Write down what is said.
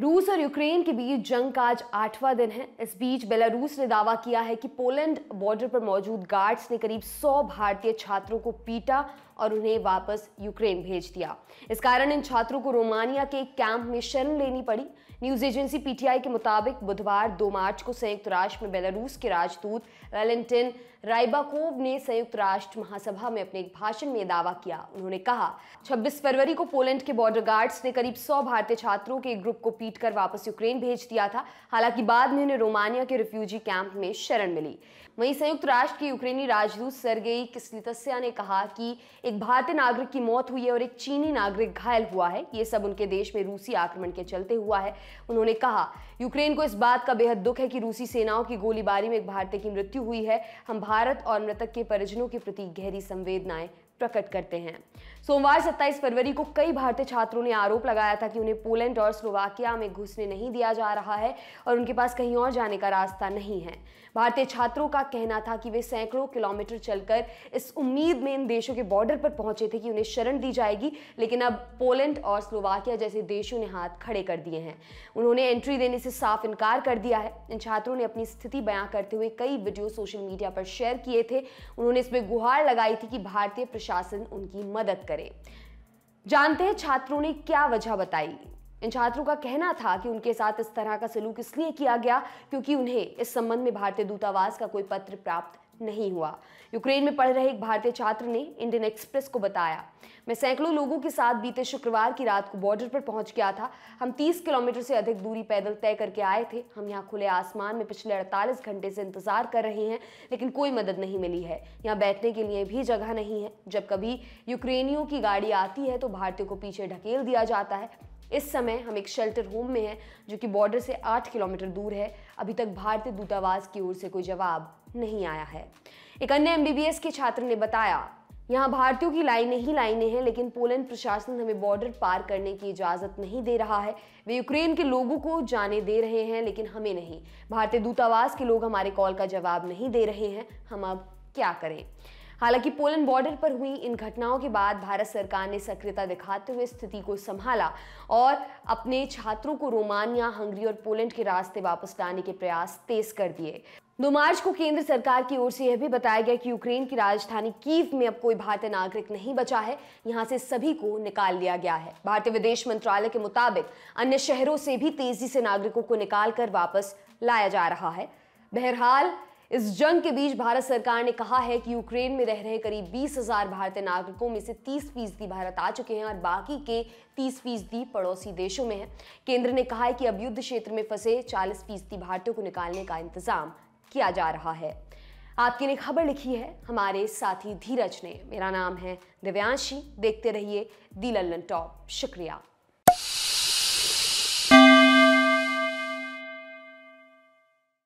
रूस और यूक्रेन के बीच जंग का आज आठवां दिन है इस बीच बेलारूस ने दावा किया है कि पोलैंड बॉर्डर पर मौजूद गार्ड्स ने करीब 100 भारतीय छात्रों को पीटा और उन्हें वापस यूक्रेन भेज दिया इस कारण इन छात्रों को रोमानिया के एक कैंप में शरण लेनी पड़ी न्यूज एजेंसी पीटीआई के मुताबिक बुधवार 2 मार्च को संयुक्त राष्ट्र में बेलारूस के राजदूत वेलेंटिन राइबाकोव ने संयुक्त राष्ट्र महासभा में अपने एक भाषण में दावा किया उन्होंने कहा 26 फरवरी को पोलैंड के बॉर्डर गार्ड्स ने करीब 100 भारतीय छात्रों के ग्रुप को पीट कर वापस यूक्रेन भेज दिया था हालांकि बाद में उन्हें रोमानिया के रिफ्यूजी कैंप में शरण मिली वहीं संयुक्त राष्ट्र के यूक्रेनी राजदूत सरगेई किस्लितस्या ने कहा कि एक भारतीय नागरिक की मौत हुई है और एक चीनी नागरिक घायल हुआ है ये सब उनके देश में रूसी आक्रमण के चलते हुआ है उन्होंने कहा यूक्रेन को इस बात का बेहद दुख है कि रूसी सेनाओं की गोलीबारी में एक भारतीय की मृत्यु हुई है हम भारत और मृतक के परिजनों के प्रति गहरी संवेदनाएं प्रकट करते हैं सोमवार 27 फरवरी को कई भारतीय छात्रों ने आरोप लगाया था कि उन्हें पोलैंड और स्लोवाकिया में घुसने नहीं दिया जा रहा है और उनके पास कहीं और जाने का रास्ता नहीं है भारतीय छात्रों का कहना था कि वे सैकड़ों किलोमीटर चलकर इस उम्मीद में इन देशों के बॉर्डर पर पहुंचे थे कि उन्हें शरण दी जाएगी लेकिन अब पोलैंड और स्लोवाकिया जैसे देशों ने हाथ खड़े कर दिए हैं उन्होंने एंट्री देने से साफ इनकार कर दिया है इन छात्रों ने अपनी स्थिति बयां करते हुए कई वीडियो सोशल मीडिया पर शेयर किए थे उन्होंने इसमें गुहार लगाई थी कि भारतीय प्रशासन शासन उनकी मदद करे जानते हैं छात्रों ने क्या वजह बताई इन छात्रों का कहना था कि उनके साथ इस तरह का सलूक इसलिए किया गया क्योंकि उन्हें इस संबंध में भारतीय दूतावास का कोई पत्र प्राप्त नहीं हुआ यूक्रेन में पढ़ रहे एक भारतीय छात्र ने इंडियन एक्सप्रेस को बताया मैं सैकड़ों लोगों के साथ बीते शुक्रवार की रात को बॉर्डर पर पहुंच गया था हम 30 किलोमीटर से अधिक दूरी पैदल तय करके आए थे हम यहाँ खुले आसमान में पिछले अड़तालीस घंटे से इंतजार कर रहे हैं लेकिन कोई मदद नहीं मिली है यहाँ बैठने के लिए भी जगह नहीं है जब कभी यूक्रेनियों की गाड़ी आती है तो भारतीयों को पीछे ढकेल दिया जाता है इस समय हम एक शेल्टर होम में हैं जो कि बॉर्डर से आठ किलोमीटर दूर है अभी तक भारतीय दूतावास की ओर से कोई जवाब नहीं आया है एक अन्य एम के छात्र ने बताया यहाँ भारतीयों की लाइनें ही लाइनें हैं लेकिन पोलैंड प्रशासन हमें बॉर्डर पार करने की इजाज़त नहीं दे रहा है वे यूक्रेन के लोगों को जाने दे रहे हैं लेकिन हमें नहीं भारतीय दूतावास के लोग हमारे कॉल का जवाब नहीं दे रहे हैं हम अब क्या करें हालांकि पोलैंड बॉर्डर पर हुई इन घटनाओं के बाद भारत सरकार ने सक्रियता दिखाते हुए स्थिति को संभाला और अपने छात्रों को रोमानिया हंगरी और पोलैंड के रास्ते वापस लाने के प्रयास तेज कर दिए दो मार्च को केंद्र सरकार की ओर से यह भी बताया गया कि यूक्रेन की राजधानी कीव में अब कोई भारतीय नागरिक नहीं बचा है यहां से सभी को निकाल लिया गया है भारतीय विदेश मंत्रालय के मुताबिक अन्य शहरों से भी तेजी से नागरिकों को निकाल कर वापस लाया जा रहा है बहरहाल इस जंग के बीच भारत सरकार ने कहा है कि यूक्रेन में रह रहे करीब बीस हजार भारतीय नागरिकों में से तीस फीसदी भारत आ चुके हैं और बाकी के तीस फीसदी पड़ोसी देशों में हैं केंद्र ने कहा है कि अब युद्ध क्षेत्र में फंसे चालीस फीसदी भारतीयों को निकालने का इंतजाम किया जा रहा है आपके लिए खबर लिखी है हमारे साथी धीरज ने मेरा नाम है दिव्यांशी देखते रहिए दी लल्लन टॉप शुक्रिया